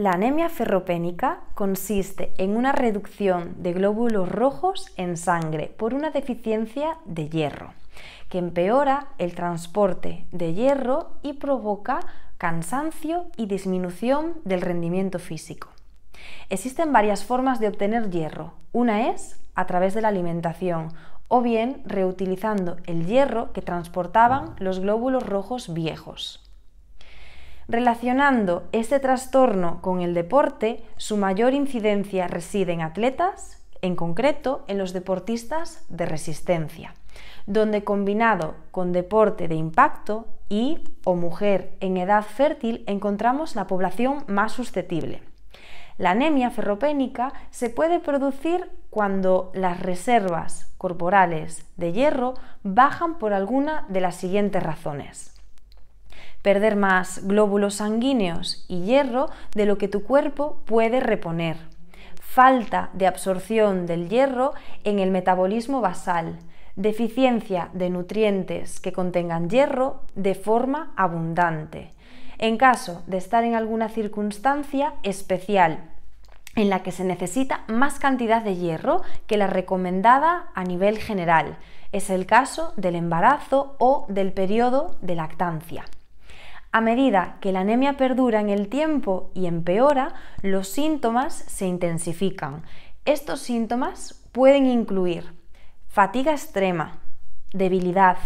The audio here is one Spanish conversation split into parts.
La anemia ferropénica consiste en una reducción de glóbulos rojos en sangre por una deficiencia de hierro, que empeora el transporte de hierro y provoca cansancio y disminución del rendimiento físico. Existen varias formas de obtener hierro. Una es a través de la alimentación o bien reutilizando el hierro que transportaban los glóbulos rojos viejos. Relacionando este trastorno con el deporte, su mayor incidencia reside en atletas, en concreto en los deportistas de resistencia, donde combinado con deporte de impacto y o mujer en edad fértil encontramos la población más susceptible. La anemia ferropénica se puede producir cuando las reservas corporales de hierro bajan por alguna de las siguientes razones perder más glóbulos sanguíneos y hierro de lo que tu cuerpo puede reponer. Falta de absorción del hierro en el metabolismo basal. Deficiencia de nutrientes que contengan hierro de forma abundante. En caso de estar en alguna circunstancia especial en la que se necesita más cantidad de hierro que la recomendada a nivel general. Es el caso del embarazo o del periodo de lactancia. A medida que la anemia perdura en el tiempo y empeora, los síntomas se intensifican. Estos síntomas pueden incluir fatiga extrema, debilidad,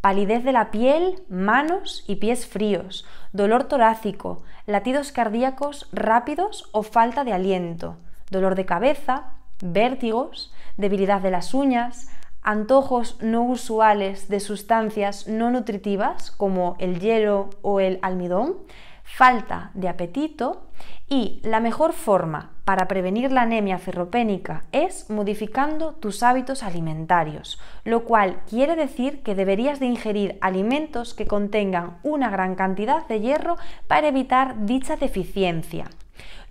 palidez de la piel, manos y pies fríos, dolor torácico, latidos cardíacos rápidos o falta de aliento, dolor de cabeza, vértigos, debilidad de las uñas, antojos no usuales de sustancias no nutritivas como el hielo o el almidón, falta de apetito y la mejor forma para prevenir la anemia ferropénica es modificando tus hábitos alimentarios, lo cual quiere decir que deberías de ingerir alimentos que contengan una gran cantidad de hierro para evitar dicha deficiencia.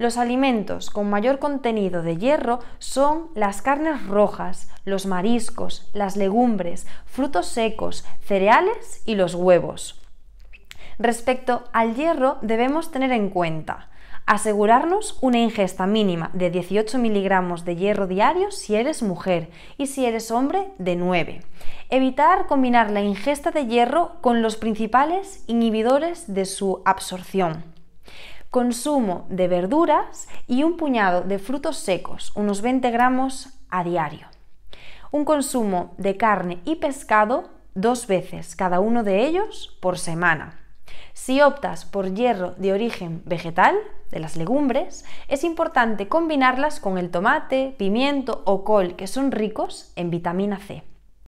Los alimentos con mayor contenido de hierro son las carnes rojas, los mariscos, las legumbres, frutos secos, cereales y los huevos. Respecto al hierro debemos tener en cuenta asegurarnos una ingesta mínima de 18 miligramos de hierro diario si eres mujer y si eres hombre de 9. Evitar combinar la ingesta de hierro con los principales inhibidores de su absorción consumo de verduras y un puñado de frutos secos, unos 20 gramos a diario. Un consumo de carne y pescado dos veces cada uno de ellos por semana. Si optas por hierro de origen vegetal, de las legumbres, es importante combinarlas con el tomate, pimiento o col, que son ricos en vitamina C.